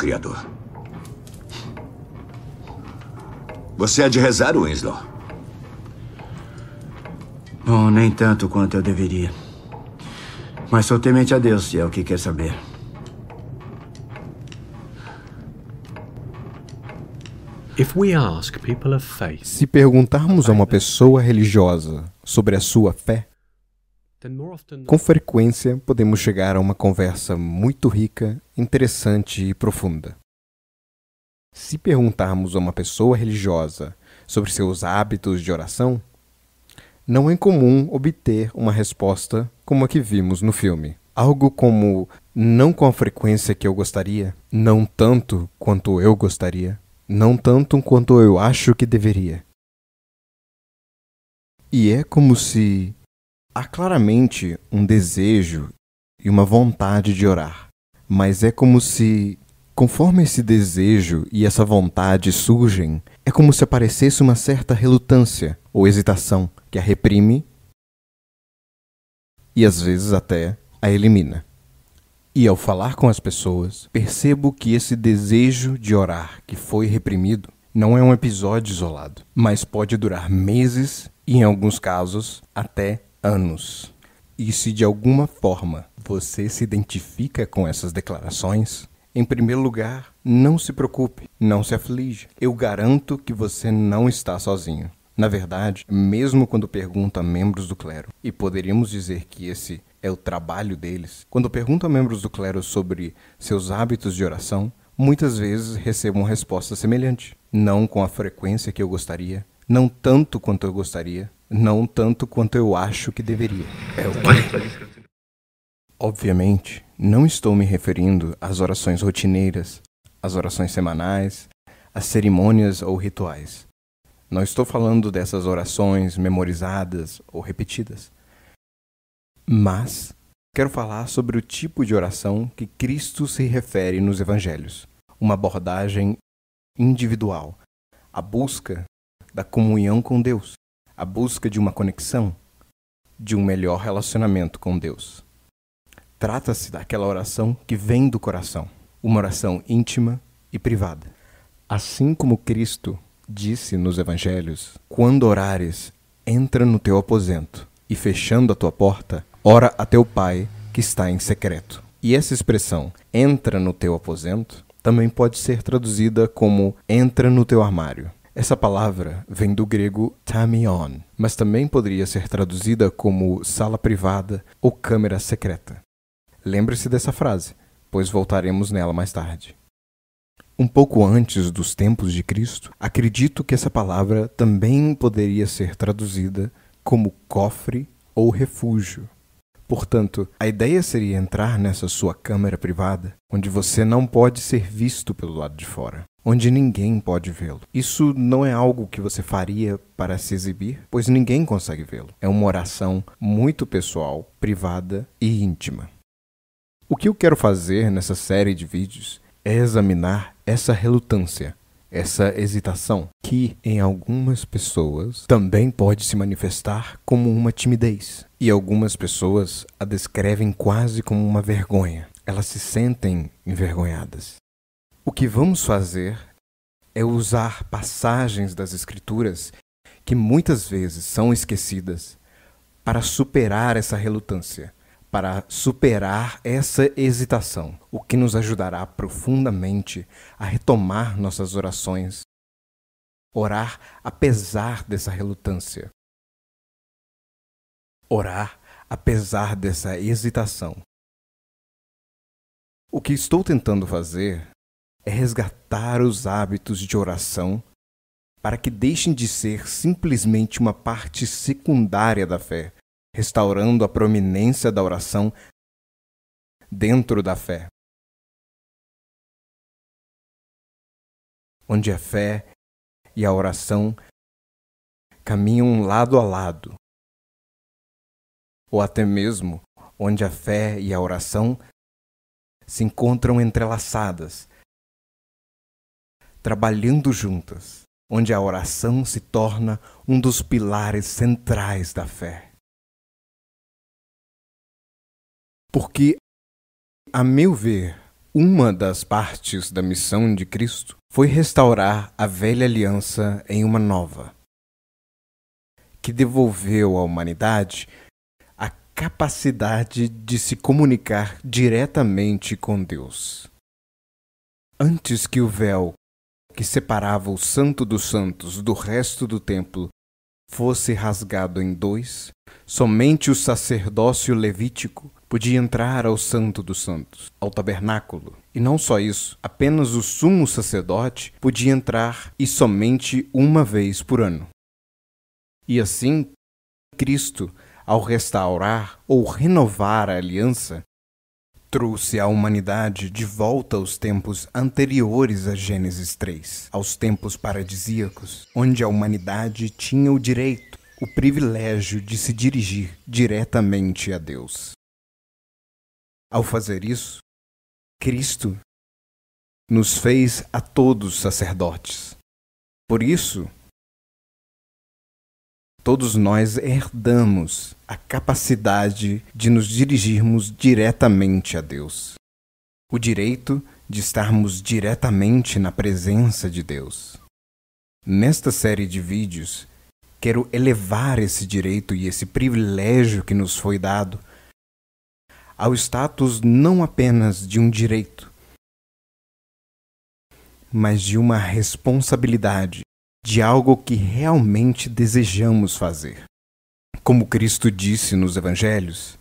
Criador. Você é de rezar, Winslow? Bom, nem tanto quanto eu deveria. Mas sou temente a Deus, se é o que quer saber. Se perguntarmos a uma pessoa religiosa sobre a sua fé, com frequência, podemos chegar a uma conversa muito rica, interessante e profunda. Se perguntarmos a uma pessoa religiosa sobre seus hábitos de oração, não é incomum obter uma resposta como a que vimos no filme. Algo como não com a frequência que eu gostaria, não tanto quanto eu gostaria, não tanto quanto eu acho que deveria. E é como se Há claramente um desejo e uma vontade de orar, mas é como se, conforme esse desejo e essa vontade surgem, é como se aparecesse uma certa relutância ou hesitação que a reprime e às vezes até a elimina. E ao falar com as pessoas, percebo que esse desejo de orar que foi reprimido não é um episódio isolado, mas pode durar meses e, em alguns casos, até anos. E se de alguma forma você se identifica com essas declarações, em primeiro lugar, não se preocupe, não se aflige. Eu garanto que você não está sozinho. Na verdade, mesmo quando pergunta a membros do clero, e poderíamos dizer que esse é o trabalho deles, quando pergunta a membros do clero sobre seus hábitos de oração, muitas vezes recebo uma resposta semelhante. Não com a frequência que eu gostaria, não tanto quanto eu gostaria, não tanto quanto eu acho que deveria. É o tá Obviamente, não estou me referindo às orações rotineiras, às orações semanais, às cerimônias ou rituais. Não estou falando dessas orações memorizadas ou repetidas. Mas quero falar sobre o tipo de oração que Cristo se refere nos evangelhos, uma abordagem individual, a busca da comunhão com Deus, a busca de uma conexão, de um melhor relacionamento com Deus. Trata-se daquela oração que vem do coração, uma oração íntima e privada. Assim como Cristo disse nos Evangelhos: Quando orares, entra no teu aposento e, fechando a tua porta, ora a teu Pai que está em secreto. E essa expressão, entra no teu aposento, também pode ser traduzida como entra no teu armário. Essa palavra vem do grego tamion, mas também poderia ser traduzida como sala privada ou câmara secreta. Lembre-se dessa frase, pois voltaremos nela mais tarde. Um pouco antes dos tempos de Cristo, acredito que essa palavra também poderia ser traduzida como cofre ou refúgio. Portanto, a ideia seria entrar nessa sua câmara privada, onde você não pode ser visto pelo lado de fora, onde ninguém pode vê-lo. Isso não é algo que você faria para se exibir, pois ninguém consegue vê-lo. É uma oração muito pessoal, privada e íntima. O que eu quero fazer nessa série de vídeos é examinar essa relutância essa hesitação, que em algumas pessoas também pode se manifestar como uma timidez. E algumas pessoas a descrevem quase como uma vergonha. Elas se sentem envergonhadas. O que vamos fazer é usar passagens das Escrituras que muitas vezes são esquecidas para superar essa relutância para superar essa hesitação, o que nos ajudará profundamente a retomar nossas orações, orar apesar dessa relutância, orar apesar dessa hesitação. O que estou tentando fazer é resgatar os hábitos de oração para que deixem de ser simplesmente uma parte secundária da fé restaurando a prominência da oração dentro da fé. Onde a fé e a oração caminham lado a lado, ou até mesmo onde a fé e a oração se encontram entrelaçadas, trabalhando juntas, onde a oração se torna um dos pilares centrais da fé. Porque, a meu ver, uma das partes da missão de Cristo foi restaurar a velha aliança em uma nova, que devolveu à humanidade a capacidade de se comunicar diretamente com Deus. Antes que o véu que separava o Santo dos Santos do resto do templo fosse rasgado em dois, Somente o sacerdócio levítico podia entrar ao Santo dos Santos, ao tabernáculo. E não só isso, apenas o sumo sacerdote podia entrar e somente uma vez por ano. E assim, Cristo, ao restaurar ou renovar a aliança, trouxe a humanidade de volta aos tempos anteriores a Gênesis 3, aos tempos paradisíacos, onde a humanidade tinha o direito o privilégio de se dirigir diretamente a Deus. Ao fazer isso, Cristo nos fez a todos sacerdotes. Por isso, todos nós herdamos a capacidade de nos dirigirmos diretamente a Deus. O direito de estarmos diretamente na presença de Deus. Nesta série de vídeos, Quero elevar esse direito e esse privilégio que nos foi dado ao status não apenas de um direito, mas de uma responsabilidade, de algo que realmente desejamos fazer. Como Cristo disse nos Evangelhos: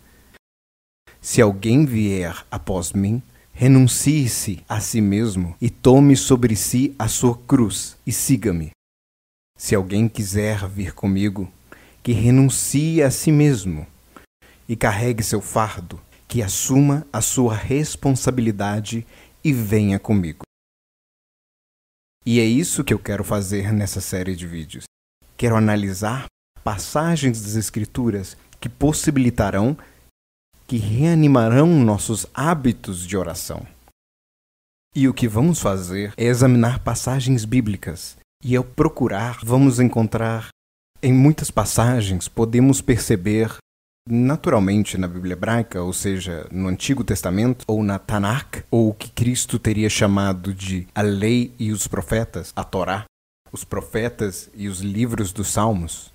Se alguém vier após mim, renuncie-se a si mesmo e tome sobre si a sua cruz e siga-me. Se alguém quiser vir comigo, que renuncie a si mesmo e carregue seu fardo, que assuma a sua responsabilidade e venha comigo. E é isso que eu quero fazer nessa série de vídeos. Quero analisar passagens das Escrituras que possibilitarão, que reanimarão nossos hábitos de oração. E o que vamos fazer é examinar passagens bíblicas e ao procurar, vamos encontrar em muitas passagens, podemos perceber naturalmente na Bíblia hebraica, ou seja, no Antigo Testamento, ou na Tanakh, ou o que Cristo teria chamado de a lei e os profetas, a Torá, os profetas e os livros dos Salmos,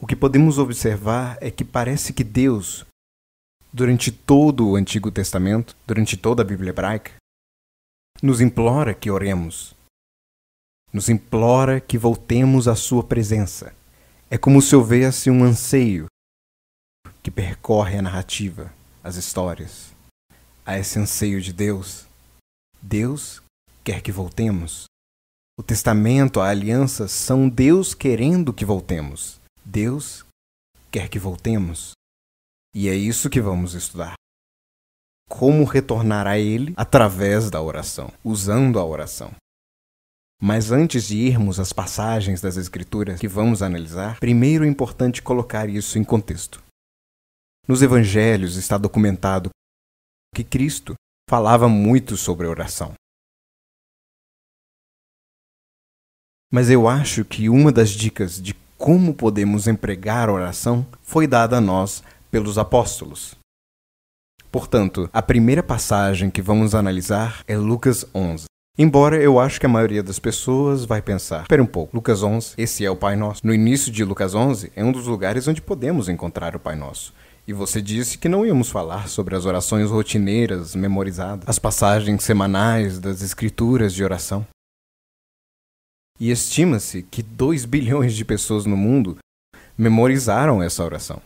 o que podemos observar é que parece que Deus, durante todo o Antigo Testamento, durante toda a Bíblia hebraica, nos implora que oremos, nos implora que voltemos à Sua presença. É como se houvesse um anseio que percorre a narrativa, as histórias. Há esse anseio de Deus. Deus quer que voltemos. O testamento, a aliança são Deus querendo que voltemos. Deus quer que voltemos. E é isso que vamos estudar. Como retornar a Ele através da oração, usando a oração. Mas antes de irmos às passagens das Escrituras que vamos analisar, primeiro é importante colocar isso em contexto. Nos Evangelhos está documentado que Cristo falava muito sobre oração. Mas eu acho que uma das dicas de como podemos empregar oração foi dada a nós pelos apóstolos. Portanto, a primeira passagem que vamos analisar é Lucas 11. Embora eu acho que a maioria das pessoas vai pensar, espera um pouco, Lucas 11, esse é o Pai Nosso. No início de Lucas 11 é um dos lugares onde podemos encontrar o Pai Nosso. E você disse que não íamos falar sobre as orações rotineiras memorizadas, as passagens semanais das escrituras de oração. E estima-se que 2 bilhões de pessoas no mundo memorizaram essa oração.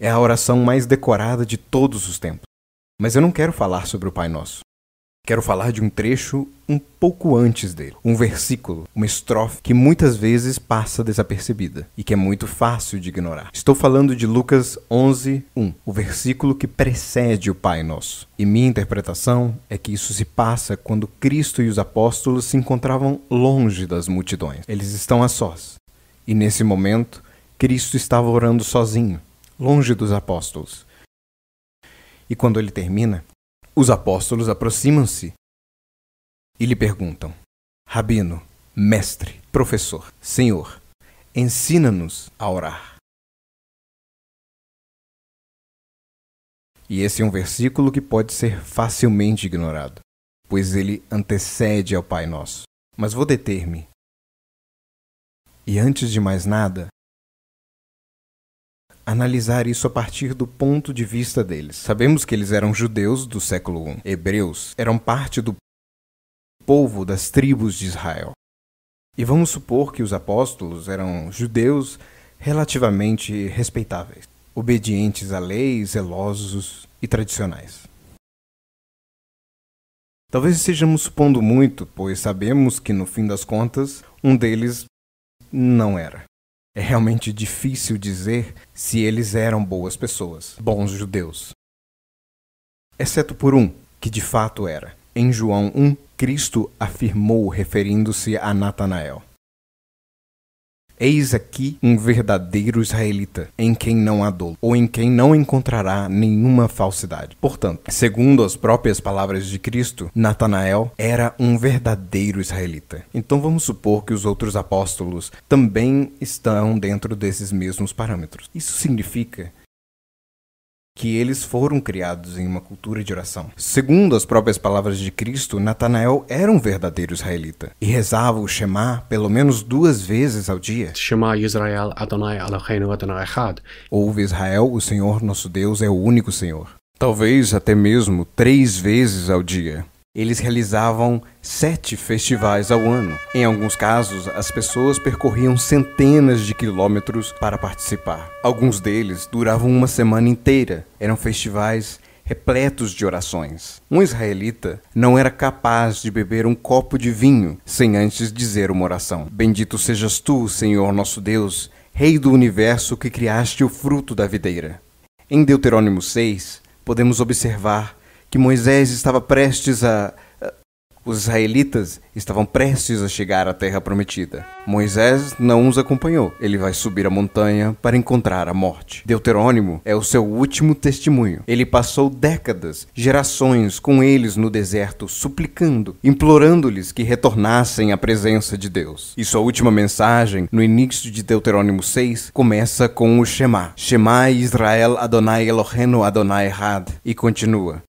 É a oração mais decorada de todos os tempos. Mas eu não quero falar sobre o Pai Nosso. Quero falar de um trecho um pouco antes dele, um versículo, uma estrofe que muitas vezes passa desapercebida e que é muito fácil de ignorar. Estou falando de Lucas 11, 1, o versículo que precede o Pai Nosso. E minha interpretação é que isso se passa quando Cristo e os apóstolos se encontravam longe das multidões. Eles estão a sós. E nesse momento, Cristo estava orando sozinho, longe dos apóstolos. E quando ele termina, os apóstolos aproximam-se e lhe perguntam: Rabino, mestre, professor, senhor, ensina-nos a orar. E esse é um versículo que pode ser facilmente ignorado, pois ele antecede ao Pai Nosso. Mas vou deter-me. E antes de mais nada, analisar isso a partir do ponto de vista deles. Sabemos que eles eram judeus do século I, hebreus, eram parte do povo das tribos de Israel. E vamos supor que os apóstolos eram judeus relativamente respeitáveis, obedientes à lei, zelosos e tradicionais. Talvez estejamos supondo muito, pois sabemos que no fim das contas, um deles não era. É realmente difícil dizer se eles eram boas pessoas, bons judeus. Exceto por um, que de fato era. Em João 1, Cristo afirmou referindo-se a Natanael: Eis aqui um verdadeiro israelita, em quem não há dolo, ou em quem não encontrará nenhuma falsidade. Portanto, segundo as próprias palavras de Cristo, Natanael era um verdadeiro israelita. Então vamos supor que os outros apóstolos também estão dentro desses mesmos parâmetros. Isso significa que eles foram criados em uma cultura de oração. Segundo as próprias palavras de Cristo, Natanael era um verdadeiro israelita e rezava o Shema pelo menos duas vezes ao dia. Shema Israel Adonai Eloheinu Adonai Echad. Ouve Israel, o Senhor nosso Deus é o único Senhor. Talvez até mesmo três vezes ao dia. Eles realizavam sete festivais ao ano. Em alguns casos, as pessoas percorriam centenas de quilômetros para participar. Alguns deles duravam uma semana inteira. Eram festivais repletos de orações. Um israelita não era capaz de beber um copo de vinho sem antes dizer uma oração: Bendito sejas tu, Senhor nosso Deus, Rei do universo que criaste o fruto da videira. Em Deuteronômio 6, podemos observar que Moisés estava prestes a. Os israelitas estavam prestes a chegar à terra prometida. Moisés não os acompanhou. Ele vai subir a montanha para encontrar a morte. Deuterônimo é o seu último testemunho. Ele passou décadas, gerações com eles no deserto, suplicando, implorando-lhes que retornassem à presença de Deus. E sua última mensagem, no início de Deuterônimo 6, começa com o Shema: Shema Israel Adonai Elohenu Adonai Had. E continua: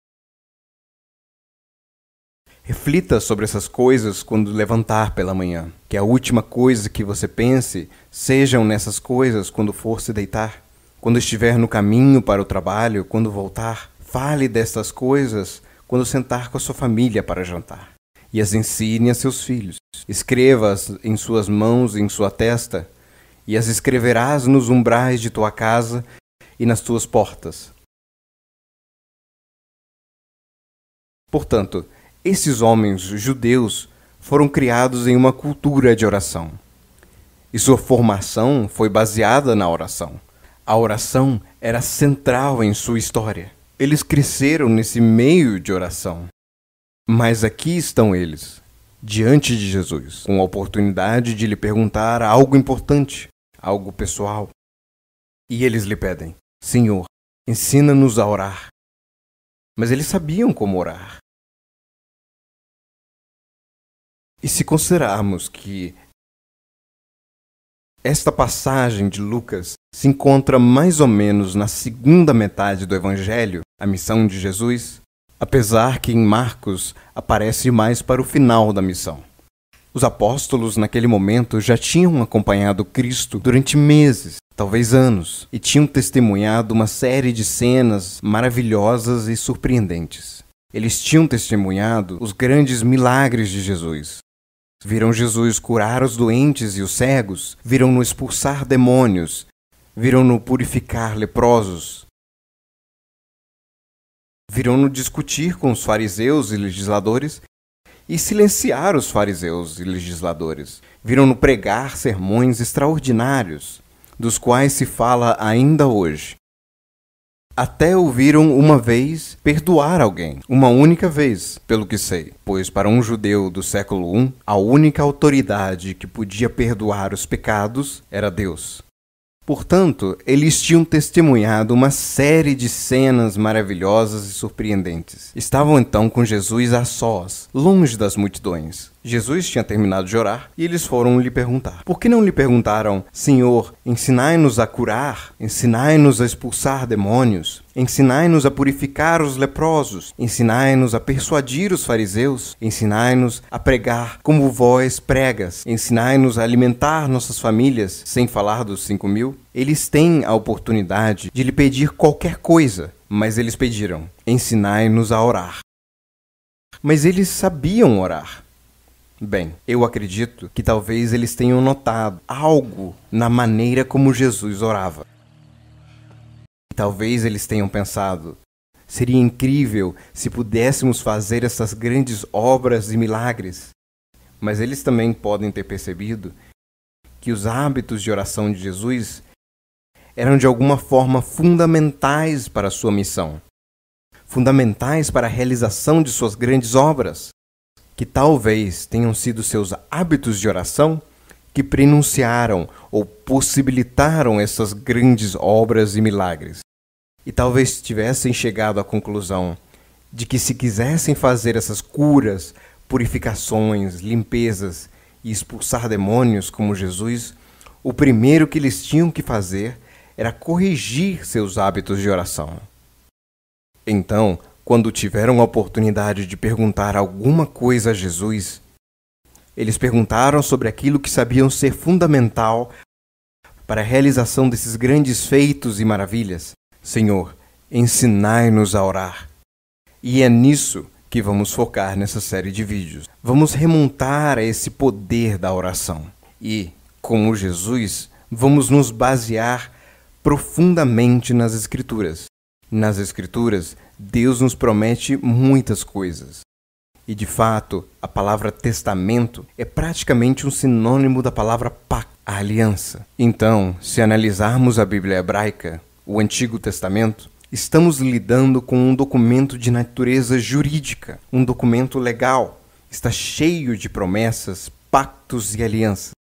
Reflita sobre essas coisas quando levantar pela manhã. Que a última coisa que você pense sejam nessas coisas quando for se deitar. Quando estiver no caminho para o trabalho, quando voltar, fale destas coisas quando sentar com a sua família para jantar. E as ensine a seus filhos. Escreva-as em suas mãos e em sua testa, e as escreverás nos umbrais de tua casa e nas tuas portas. Portanto, esses homens judeus foram criados em uma cultura de oração. E sua formação foi baseada na oração. A oração era central em sua história. Eles cresceram nesse meio de oração. Mas aqui estão eles, diante de Jesus, com a oportunidade de lhe perguntar algo importante, algo pessoal. E eles lhe pedem: Senhor, ensina-nos a orar. Mas eles sabiam como orar. E se considerarmos que esta passagem de Lucas se encontra mais ou menos na segunda metade do Evangelho, a missão de Jesus, apesar que em Marcos aparece mais para o final da missão. Os apóstolos, naquele momento, já tinham acompanhado Cristo durante meses, talvez anos, e tinham testemunhado uma série de cenas maravilhosas e surpreendentes. Eles tinham testemunhado os grandes milagres de Jesus, Viram Jesus curar os doentes e os cegos, viram-no expulsar demônios, viram-no purificar leprosos. Viram-no discutir com os fariseus e legisladores e silenciar os fariseus e legisladores. Viram-no pregar sermões extraordinários, dos quais se fala ainda hoje. Até ouviram uma vez perdoar alguém, uma única vez, pelo que sei, pois para um judeu do século I, a única autoridade que podia perdoar os pecados era Deus. Portanto, eles tinham testemunhado uma série de cenas maravilhosas e surpreendentes. Estavam então com Jesus a sós, longe das multidões. Jesus tinha terminado de orar e eles foram lhe perguntar. Por que não lhe perguntaram, Senhor, ensinai-nos a curar, ensinai-nos a expulsar demônios, ensinai-nos a purificar os leprosos, ensinai-nos a persuadir os fariseus, ensinai-nos a pregar como vós pregas, ensinai-nos a alimentar nossas famílias, sem falar dos cinco mil? Eles têm a oportunidade de lhe pedir qualquer coisa, mas eles pediram, ensinai-nos a orar. Mas eles sabiam orar. Bem, eu acredito que talvez eles tenham notado algo na maneira como Jesus orava. Talvez eles tenham pensado: seria incrível se pudéssemos fazer essas grandes obras e milagres. Mas eles também podem ter percebido que os hábitos de oração de Jesus eram de alguma forma fundamentais para a sua missão, fundamentais para a realização de suas grandes obras que talvez tenham sido seus hábitos de oração que prenunciaram ou possibilitaram essas grandes obras e milagres. E talvez tivessem chegado à conclusão de que, se quisessem fazer essas curas, purificações, limpezas e expulsar demônios como Jesus, o primeiro que eles tinham que fazer era corrigir seus hábitos de oração. Então, quando tiveram a oportunidade de perguntar alguma coisa a Jesus, eles perguntaram sobre aquilo que sabiam ser fundamental para a realização desses grandes feitos e maravilhas. Senhor, ensinai-nos a orar. E é nisso que vamos focar nessa série de vídeos. Vamos remontar a esse poder da oração. E, como Jesus, vamos nos basear profundamente nas Escrituras. Nas Escrituras, Deus nos promete muitas coisas. E de fato, a palavra testamento é praticamente um sinônimo da palavra pacto, a aliança. Então, se analisarmos a Bíblia hebraica, o Antigo Testamento, estamos lidando com um documento de natureza jurídica, um documento legal. Está cheio de promessas, pactos e alianças.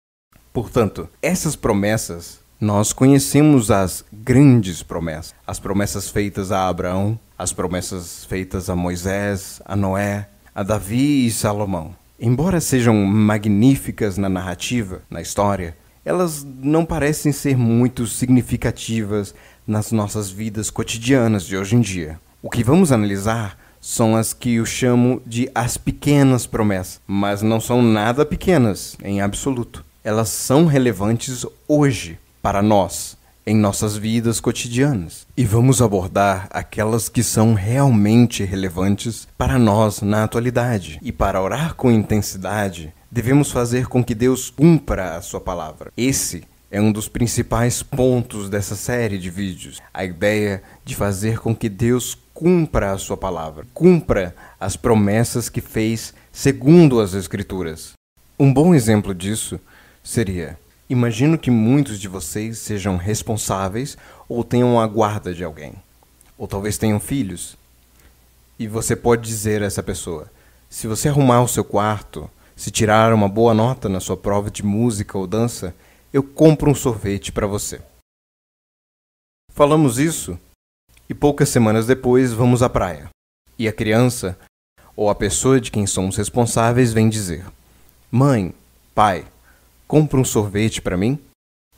Portanto, essas promessas nós conhecemos as grandes promessas, as promessas feitas a Abraão, as promessas feitas a Moisés, a Noé, a Davi e Salomão. Embora sejam magníficas na narrativa, na história, elas não parecem ser muito significativas nas nossas vidas cotidianas de hoje em dia. O que vamos analisar são as que eu chamo de as pequenas promessas, mas não são nada pequenas, em absoluto. Elas são relevantes hoje, para nós em nossas vidas cotidianas. E vamos abordar aquelas que são realmente relevantes para nós na atualidade. E para orar com intensidade, devemos fazer com que Deus cumpra a sua palavra. Esse é um dos principais pontos dessa série de vídeos, a ideia de fazer com que Deus cumpra a sua palavra, cumpra as promessas que fez segundo as Escrituras. Um bom exemplo disso seria Imagino que muitos de vocês sejam responsáveis ou tenham a guarda de alguém, ou talvez tenham filhos. E você pode dizer a essa pessoa: se você arrumar o seu quarto, se tirar uma boa nota na sua prova de música ou dança, eu compro um sorvete para você. Falamos isso e poucas semanas depois vamos à praia. E a criança, ou a pessoa de quem somos responsáveis, vem dizer: Mãe, pai, compra um sorvete para mim?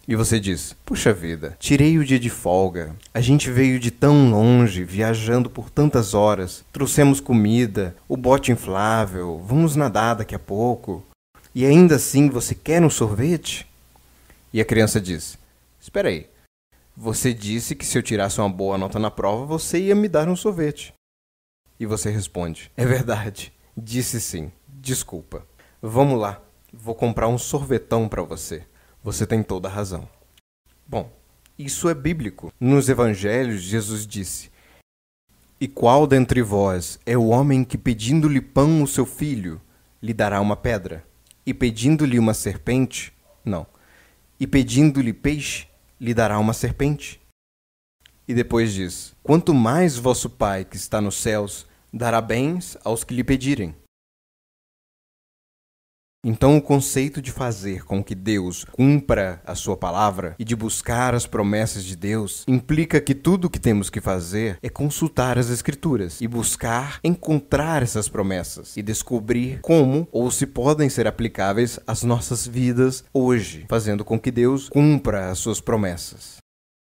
E você diz: Puxa vida, tirei o dia de folga. A gente veio de tão longe, viajando por tantas horas. Trouxemos comida, o bote inflável, vamos nadar daqui a pouco. E ainda assim você quer um sorvete? E a criança diz: Espera aí. Você disse que se eu tirasse uma boa nota na prova, você ia me dar um sorvete. E você responde: É verdade. Disse sim. Desculpa. Vamos lá. Vou comprar um sorvetão para você. Você tem toda a razão. Bom, isso é bíblico. Nos evangelhos, Jesus disse: E qual dentre vós é o homem que, pedindo-lhe pão o seu filho, lhe dará uma pedra? E pedindo-lhe uma serpente? Não. E pedindo-lhe peixe, lhe dará uma serpente? E depois diz: Quanto mais vosso Pai que está nos céus dará bens aos que lhe pedirem. Então, o conceito de fazer com que Deus cumpra a sua palavra e de buscar as promessas de Deus implica que tudo o que temos que fazer é consultar as Escrituras e buscar encontrar essas promessas e descobrir como ou se podem ser aplicáveis às nossas vidas hoje, fazendo com que Deus cumpra as suas promessas.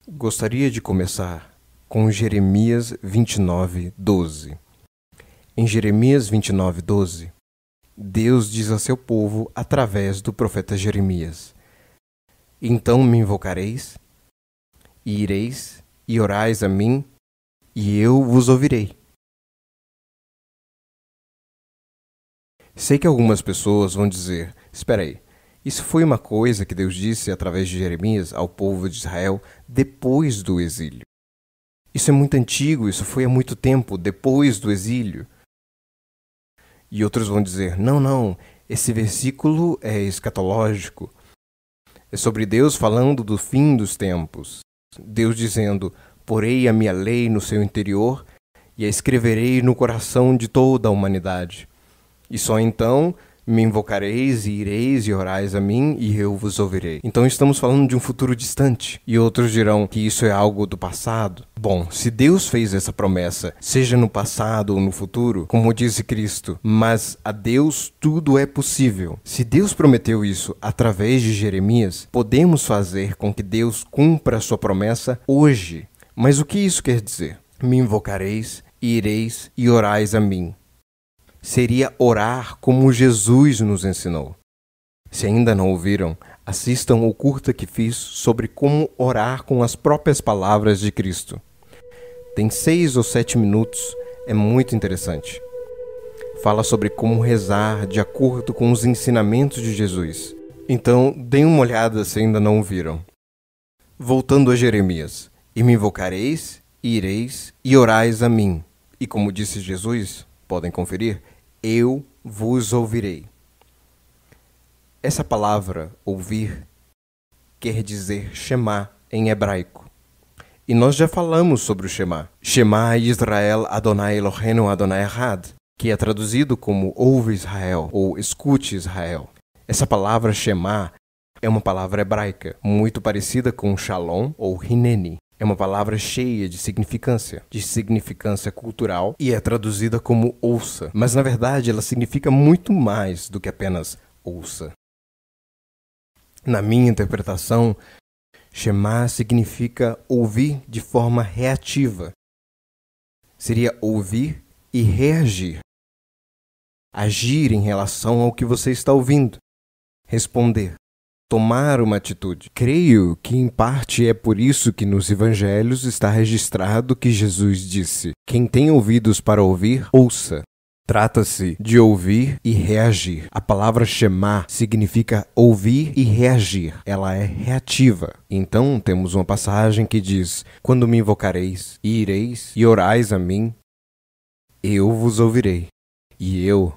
Gostaria de começar com Jeremias 29, 12. Em Jeremias 29, 12, Deus diz a seu povo através do profeta Jeremias: Então me invocareis, e ireis, e orais a mim, e eu vos ouvirei. Sei que algumas pessoas vão dizer: Espera aí, isso foi uma coisa que Deus disse através de Jeremias ao povo de Israel depois do exílio. Isso é muito antigo, isso foi há muito tempo, depois do exílio. E outros vão dizer: não, não, esse versículo é escatológico. É sobre Deus falando do fim dos tempos. Deus dizendo: porei a minha lei no seu interior e a escreverei no coração de toda a humanidade. E só então me invocareis e ireis e orais a mim, e eu vos ouvirei. Então estamos falando de um futuro distante. E outros dirão que isso é algo do passado. Bom, se Deus fez essa promessa, seja no passado ou no futuro, como disse Cristo, mas a Deus tudo é possível. Se Deus prometeu isso através de Jeremias, podemos fazer com que Deus cumpra a sua promessa hoje. Mas o que isso quer dizer? Me invocareis, ireis e orais a mim seria orar como Jesus nos ensinou. Se ainda não ouviram, assistam o curta que fiz sobre como orar com as próprias palavras de Cristo. Tem seis ou sete minutos, é muito interessante. Fala sobre como rezar de acordo com os ensinamentos de Jesus. Então, deem uma olhada se ainda não viram. Voltando a Jeremias: E me invocareis, e ireis, e orais a mim. E como disse Jesus, podem conferir, eu vos ouvirei. Essa palavra, ouvir, quer dizer chamar em hebraico. E nós já falamos sobre o Shema. Shema Israel Adonai Eloheinu Adonai Had, que é traduzido como ouve Israel ou escute Israel. Essa palavra Shema é uma palavra hebraica, muito parecida com Shalom ou Hineni, é uma palavra cheia de significância, de significância cultural, e é traduzida como ouça, mas na verdade ela significa muito mais do que apenas ouça. Na minha interpretação, chamar significa ouvir de forma reativa. Seria ouvir e reagir. Agir em relação ao que você está ouvindo. Responder tomar uma atitude. Creio que, em parte, é por isso que nos evangelhos está registrado que Jesus disse: Quem tem ouvidos para ouvir, ouça. Trata-se de ouvir e reagir. A palavra chamar significa ouvir e reagir. Ela é reativa. Então, temos uma passagem que diz: Quando me invocareis, e ireis e orais a mim, eu vos ouvirei, e eu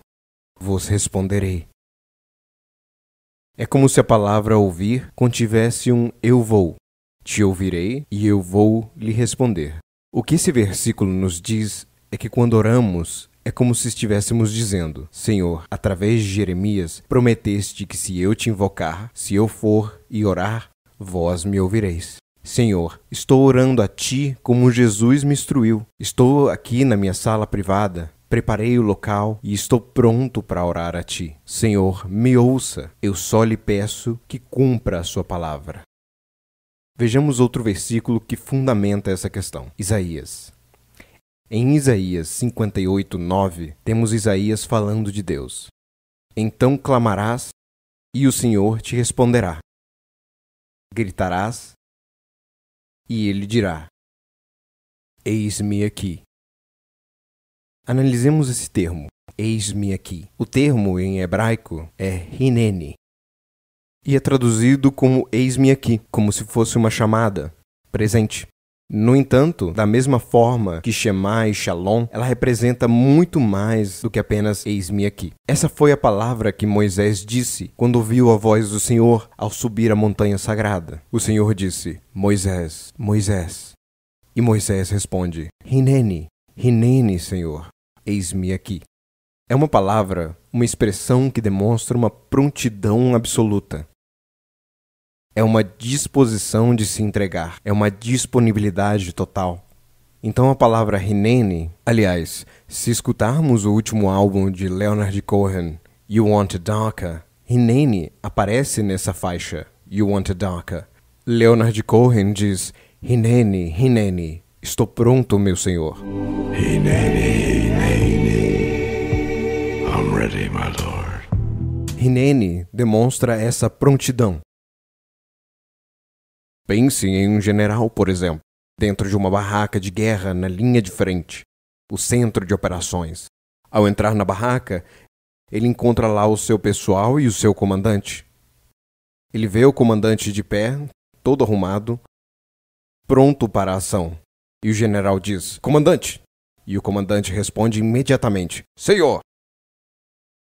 vos responderei é como se a palavra ouvir contivesse um eu vou. Te ouvirei e eu vou lhe responder. O que esse versículo nos diz é que quando oramos, é como se estivéssemos dizendo: Senhor, através de Jeremias, prometeste que se eu te invocar, se eu for e orar, vós me ouvireis. Senhor, estou orando a ti como Jesus me instruiu. Estou aqui na minha sala privada, Preparei o local e estou pronto para orar a ti. Senhor, me ouça. Eu só lhe peço que cumpra a sua palavra. Vejamos outro versículo que fundamenta essa questão. Isaías. Em Isaías 58, 9, temos Isaías falando de Deus. Então clamarás, e o Senhor te responderá. Gritarás, e ele dirá: Eis-me aqui. Analisemos esse termo, eis-me aqui. O termo em hebraico é hineni e é traduzido como eis-me aqui, como se fosse uma chamada, presente. No entanto, da mesma forma que Shema e Shalom, ela representa muito mais do que apenas eis-me aqui. Essa foi a palavra que Moisés disse quando ouviu a voz do Senhor ao subir a montanha sagrada. O Senhor disse: Moisés, Moisés. E Moisés responde: Rineni, Rineni, Senhor eis-me aqui. É uma palavra, uma expressão que demonstra uma prontidão absoluta. É uma disposição de se entregar, é uma disponibilidade total. Então a palavra hinene aliás, se escutarmos o último álbum de Leonard Cohen, You Want a Darker, hinene aparece nessa faixa, You Want a Darker. Leonard Cohen diz hinene hinene Estou pronto, meu senhor. Rinene demonstra essa prontidão. Pense em um general, por exemplo, dentro de uma barraca de guerra na linha de frente, o centro de operações. Ao entrar na barraca, ele encontra lá o seu pessoal e o seu comandante. Ele vê o comandante de pé, todo arrumado, pronto para a ação. E o general diz: Comandante! E o comandante responde imediatamente: Senhor!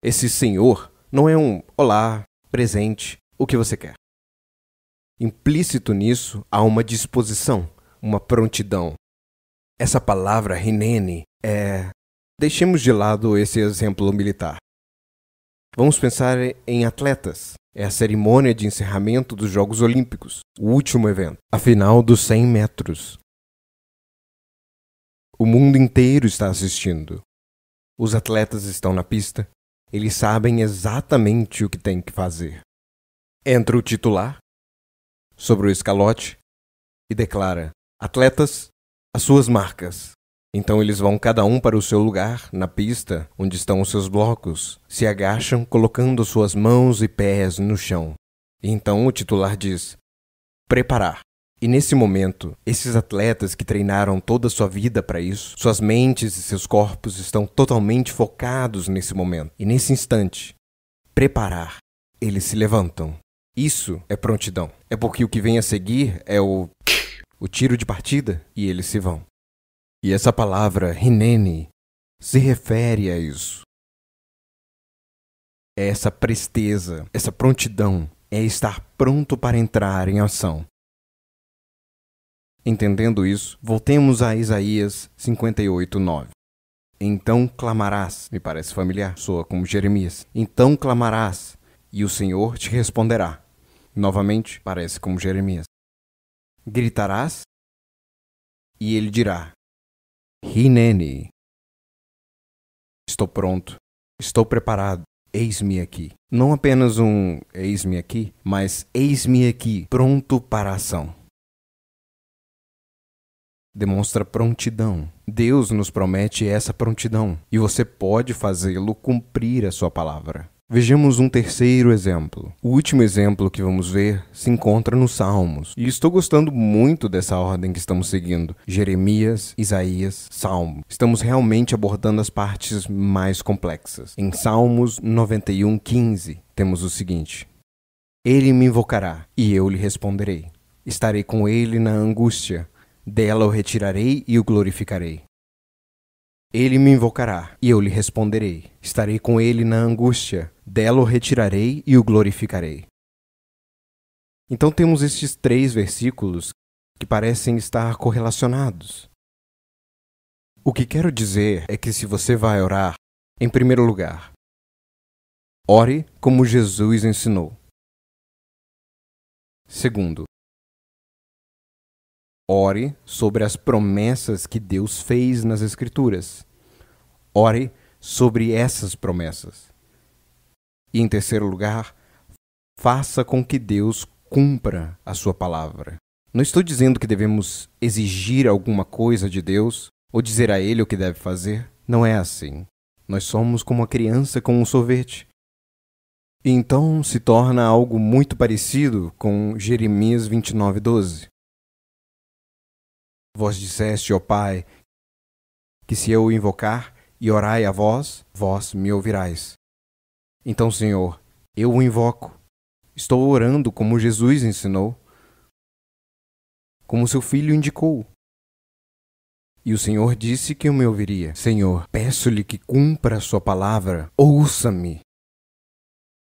Esse senhor não é um olá, presente, o que você quer. Implícito nisso há uma disposição, uma prontidão. Essa palavra renene é. Deixemos de lado esse exemplo militar. Vamos pensar em atletas. É a cerimônia de encerramento dos Jogos Olímpicos, o último evento, a final dos 100 metros. O mundo inteiro está assistindo. Os atletas estão na pista. Eles sabem exatamente o que têm que fazer. Entra o titular sobre o escalote e declara: Atletas, as suas marcas. Então eles vão cada um para o seu lugar na pista, onde estão os seus blocos, se agacham colocando suas mãos e pés no chão. E Então o titular diz: Preparar. E nesse momento, esses atletas que treinaram toda a sua vida para isso, suas mentes e seus corpos estão totalmente focados nesse momento. E nesse instante, preparar, eles se levantam. Isso é prontidão. É porque o que vem a seguir é o o tiro de partida e eles se vão. E essa palavra rinene se refere a isso. É essa presteza, essa prontidão, é estar pronto para entrar em ação. Entendendo isso, voltemos a Isaías 58, 9. Então clamarás, me parece familiar, soa como Jeremias. Então clamarás, e o Senhor te responderá. Novamente, parece como Jeremias. Gritarás, e ele dirá: Hinene. Estou pronto, estou preparado, eis-me aqui. Não apenas um eis-me aqui, mas eis-me aqui, pronto para a ação demonstra prontidão. Deus nos promete essa prontidão e você pode fazê-lo cumprir a sua palavra. Vejamos um terceiro exemplo. O último exemplo que vamos ver se encontra nos Salmos. E estou gostando muito dessa ordem que estamos seguindo: Jeremias, Isaías, Salmo. Estamos realmente abordando as partes mais complexas. Em Salmos 91:15 temos o seguinte: Ele me invocará e eu lhe responderei. Estarei com ele na angústia dela o retirarei e o glorificarei. Ele me invocará, e eu lhe responderei. Estarei com ele na angústia. Dela o retirarei e o glorificarei. Então temos estes três versículos que parecem estar correlacionados. O que quero dizer é que se você vai orar, em primeiro lugar, ore como Jesus ensinou. Segundo, Ore sobre as promessas que Deus fez nas Escrituras. Ore sobre essas promessas. E, em terceiro lugar, faça com que Deus cumpra a sua palavra. Não estou dizendo que devemos exigir alguma coisa de Deus ou dizer a Ele o que deve fazer. Não é assim. Nós somos como uma criança com um sorvete. E Então se torna algo muito parecido com Jeremias 12. Vós disseste, ó Pai, que se eu invocar e orai a vós, vós me ouvirás Então, Senhor, eu o invoco. Estou orando como Jesus ensinou, como seu filho indicou. E o Senhor disse que eu me ouviria. Senhor, peço-lhe que cumpra a sua palavra. Ouça-me.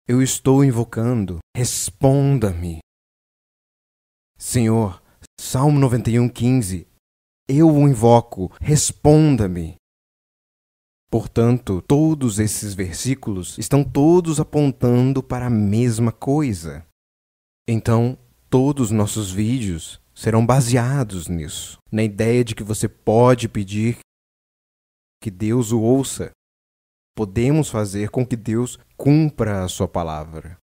Eu estou invocando. Responda-me. Senhor, Salmo 91, 15 eu o invoco, responda-me. Portanto, todos esses versículos estão todos apontando para a mesma coisa. Então, todos nossos vídeos serão baseados nisso, na ideia de que você pode pedir que Deus o ouça. Podemos fazer com que Deus cumpra a sua palavra.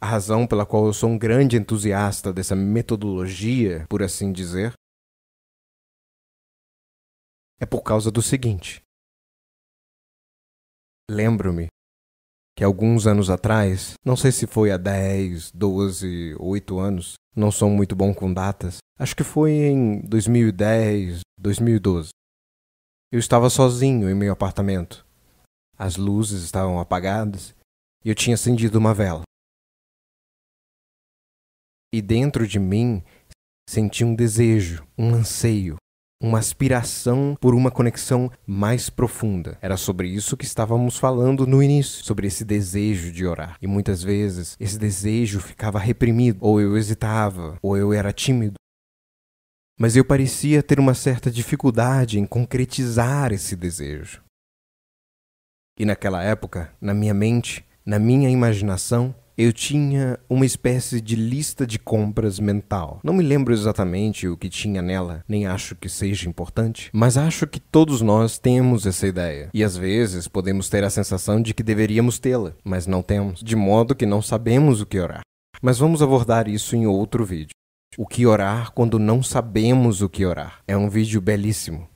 A razão pela qual eu sou um grande entusiasta dessa metodologia, por assim dizer, é por causa do seguinte. Lembro-me que alguns anos atrás, não sei se foi há 10, 12, 8 anos, não sou muito bom com datas, acho que foi em 2010, 2012. Eu estava sozinho em meu apartamento. As luzes estavam apagadas e eu tinha acendido uma vela e dentro de mim senti um desejo, um anseio, uma aspiração por uma conexão mais profunda. Era sobre isso que estávamos falando no início, sobre esse desejo de orar. E muitas vezes esse desejo ficava reprimido, ou eu hesitava, ou eu era tímido. Mas eu parecia ter uma certa dificuldade em concretizar esse desejo. E naquela época, na minha mente, na minha imaginação, eu tinha uma espécie de lista de compras mental. Não me lembro exatamente o que tinha nela, nem acho que seja importante, mas acho que todos nós temos essa ideia. E às vezes podemos ter a sensação de que deveríamos tê-la, mas não temos, de modo que não sabemos o que orar. Mas vamos abordar isso em outro vídeo. O que orar quando não sabemos o que orar. É um vídeo belíssimo.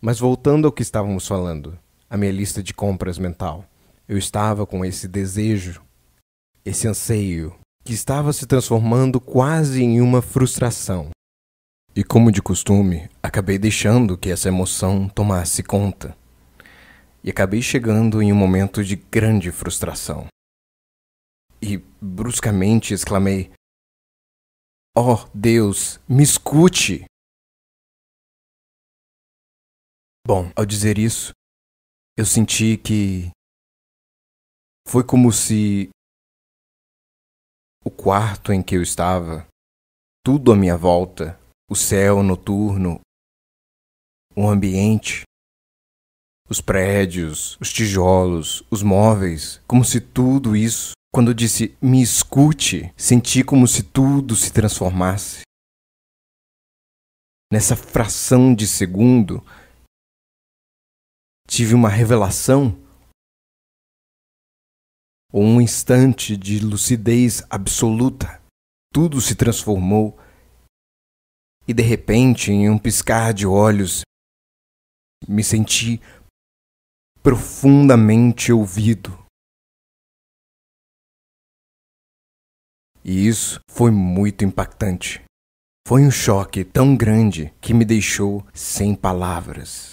Mas voltando ao que estávamos falando, a minha lista de compras mental. Eu estava com esse desejo esse anseio que estava se transformando quase em uma frustração. E como de costume, acabei deixando que essa emoção tomasse conta. E acabei chegando em um momento de grande frustração. E bruscamente exclamei: Oh Deus, me escute! Bom, ao dizer isso, eu senti que foi como se o quarto em que eu estava, tudo à minha volta, o céu noturno, o ambiente, os prédios, os tijolos, os móveis, como se tudo isso, quando eu disse me escute, senti como se tudo se transformasse. Nessa fração de segundo, tive uma revelação um instante de lucidez absoluta. Tudo se transformou e de repente, em um piscar de olhos, me senti profundamente ouvido. E isso foi muito impactante. Foi um choque tão grande que me deixou sem palavras.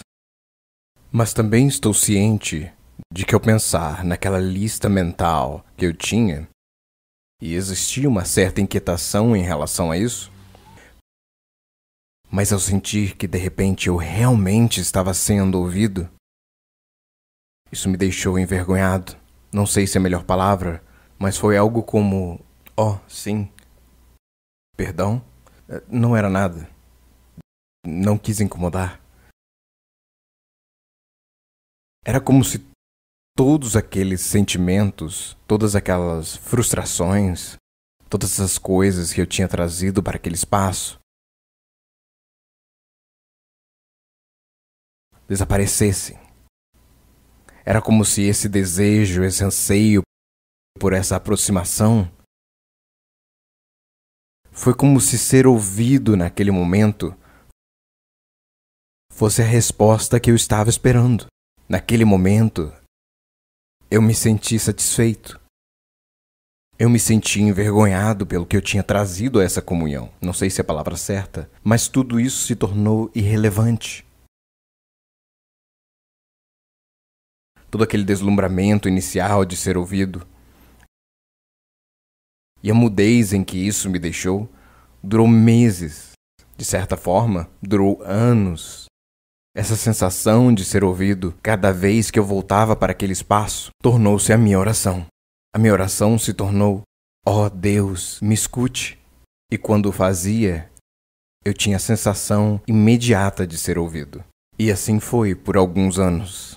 Mas também estou ciente de que eu pensar naquela lista mental que eu tinha, e existia uma certa inquietação em relação a isso, mas ao sentir que de repente eu realmente estava sendo ouvido, isso me deixou envergonhado. Não sei se é a melhor palavra, mas foi algo como: Oh, sim. Perdão? Não era nada. Não quis incomodar. Era como se todos aqueles sentimentos, todas aquelas frustrações, todas essas coisas que eu tinha trazido para aquele espaço desaparecessem. Era como se esse desejo, esse anseio por essa aproximação foi como se ser ouvido naquele momento fosse a resposta que eu estava esperando. Naquele momento, eu me senti satisfeito. Eu me senti envergonhado pelo que eu tinha trazido a essa comunhão. Não sei se é a palavra certa, mas tudo isso se tornou irrelevante. Todo aquele deslumbramento inicial de ser ouvido e a mudez em que isso me deixou durou meses. De certa forma, durou anos essa sensação de ser ouvido cada vez que eu voltava para aquele espaço tornou-se a minha oração. A minha oração se tornou: Ó oh Deus, me escute. E quando o fazia, eu tinha a sensação imediata de ser ouvido. E assim foi por alguns anos.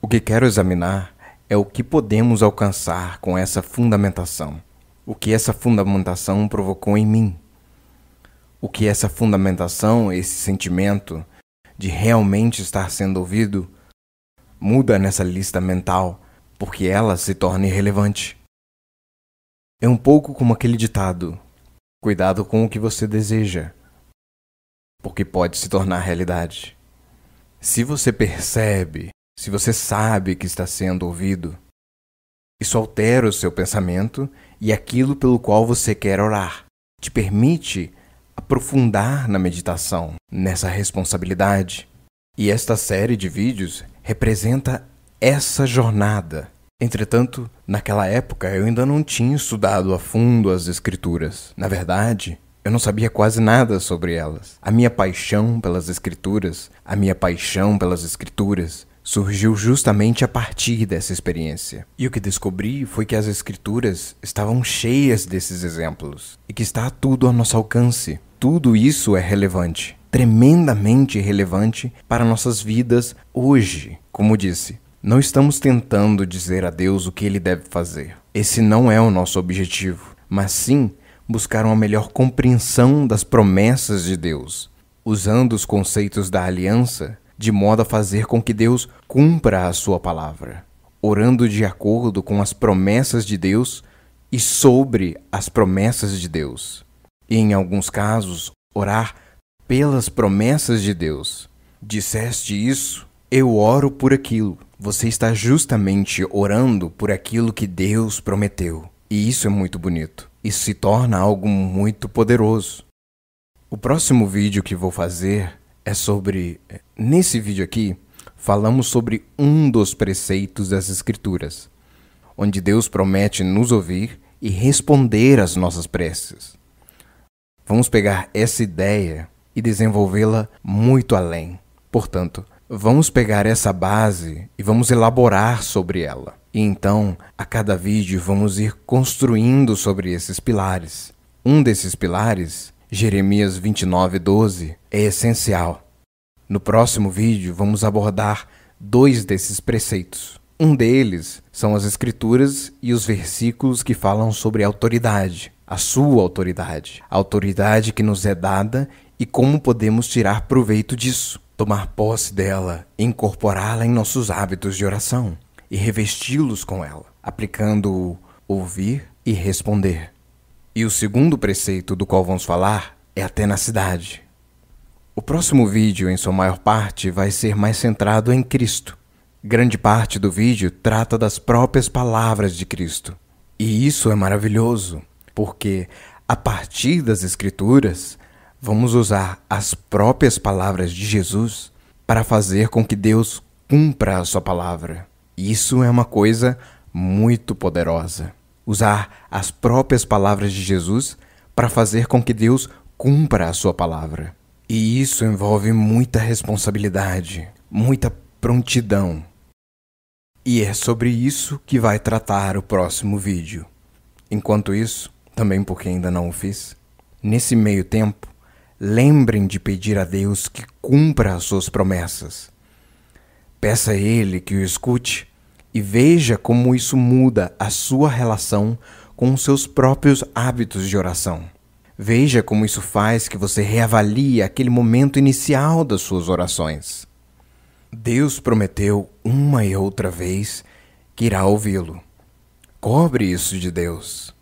O que quero examinar é o que podemos alcançar com essa fundamentação. O que essa fundamentação provocou em mim o que essa fundamentação, esse sentimento de realmente estar sendo ouvido, muda nessa lista mental, porque ela se torna irrelevante. É um pouco como aquele ditado: cuidado com o que você deseja, porque pode se tornar realidade. Se você percebe, se você sabe que está sendo ouvido, isso altera o seu pensamento e aquilo pelo qual você quer orar. Te permite aprofundar na meditação, nessa responsabilidade. E esta série de vídeos representa essa jornada. Entretanto, naquela época eu ainda não tinha estudado a fundo as escrituras. Na verdade, eu não sabia quase nada sobre elas. A minha paixão pelas escrituras, a minha paixão pelas escrituras surgiu justamente a partir dessa experiência. E o que descobri foi que as escrituras estavam cheias desses exemplos e que está tudo ao nosso alcance tudo isso é relevante, tremendamente relevante para nossas vidas hoje. Como disse, não estamos tentando dizer a Deus o que ele deve fazer. Esse não é o nosso objetivo, mas sim buscar uma melhor compreensão das promessas de Deus, usando os conceitos da aliança de modo a fazer com que Deus cumpra a sua palavra, orando de acordo com as promessas de Deus e sobre as promessas de Deus e, em alguns casos, orar pelas promessas de Deus. Disseste isso, eu oro por aquilo. Você está justamente orando por aquilo que Deus prometeu. E isso é muito bonito. Isso se torna algo muito poderoso. O próximo vídeo que vou fazer é sobre. Eh, nesse vídeo aqui, falamos sobre um dos preceitos das Escrituras, onde Deus promete nos ouvir e responder às nossas preces. Vamos pegar essa ideia e desenvolvê-la muito além. Portanto, vamos pegar essa base e vamos elaborar sobre ela. E então, a cada vídeo, vamos ir construindo sobre esses pilares. Um desses pilares, Jeremias 29:12, é essencial. No próximo vídeo, vamos abordar dois desses preceitos. Um deles são as Escrituras e os versículos que falam sobre autoridade a sua autoridade, a autoridade que nos é dada e como podemos tirar proveito disso, tomar posse dela, incorporá-la em nossos hábitos de oração e revesti-los com ela, aplicando o ouvir e responder. E o segundo preceito do qual vamos falar é a tenacidade. O próximo vídeo, em sua maior parte, vai ser mais centrado em Cristo. Grande parte do vídeo trata das próprias palavras de Cristo. E isso é maravilhoso, porque a partir das Escrituras vamos usar as próprias palavras de Jesus para fazer com que Deus cumpra a sua palavra. Isso é uma coisa muito poderosa. Usar as próprias palavras de Jesus para fazer com que Deus cumpra a sua palavra. E isso envolve muita responsabilidade, muita prontidão. E é sobre isso que vai tratar o próximo vídeo. Enquanto isso, também porque ainda não o fiz. Nesse meio tempo, lembrem de pedir a Deus que cumpra as suas promessas. Peça a Ele que o escute e veja como isso muda a sua relação com os seus próprios hábitos de oração. Veja como isso faz que você reavalie aquele momento inicial das suas orações. Deus prometeu uma e outra vez que irá ouvi-lo. Cobre isso de Deus.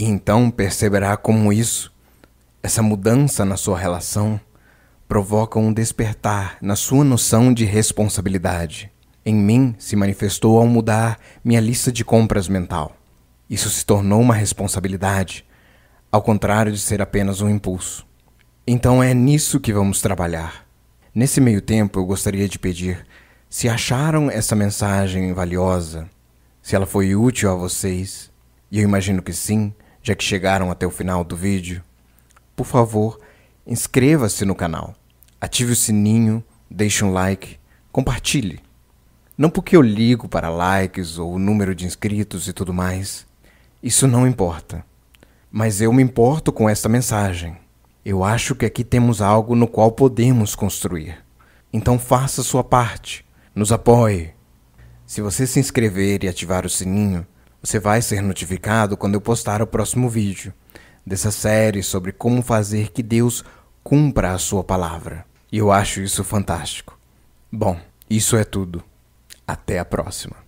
E então perceberá como isso, essa mudança na sua relação, provoca um despertar na sua noção de responsabilidade. Em mim se manifestou ao mudar minha lista de compras mental. Isso se tornou uma responsabilidade, ao contrário de ser apenas um impulso. Então é nisso que vamos trabalhar. Nesse meio tempo, eu gostaria de pedir: se acharam essa mensagem valiosa, se ela foi útil a vocês, e eu imagino que sim, já que chegaram até o final do vídeo, por favor, inscreva-se no canal, ative o sininho, deixe um like, compartilhe. Não porque eu ligo para likes ou o número de inscritos e tudo mais, isso não importa. Mas eu me importo com esta mensagem. Eu acho que aqui temos algo no qual podemos construir. Então faça sua parte, nos apoie. Se você se inscrever e ativar o sininho, você vai ser notificado quando eu postar o próximo vídeo dessa série sobre como fazer que Deus cumpra a sua palavra. E eu acho isso fantástico. Bom, isso é tudo. Até a próxima.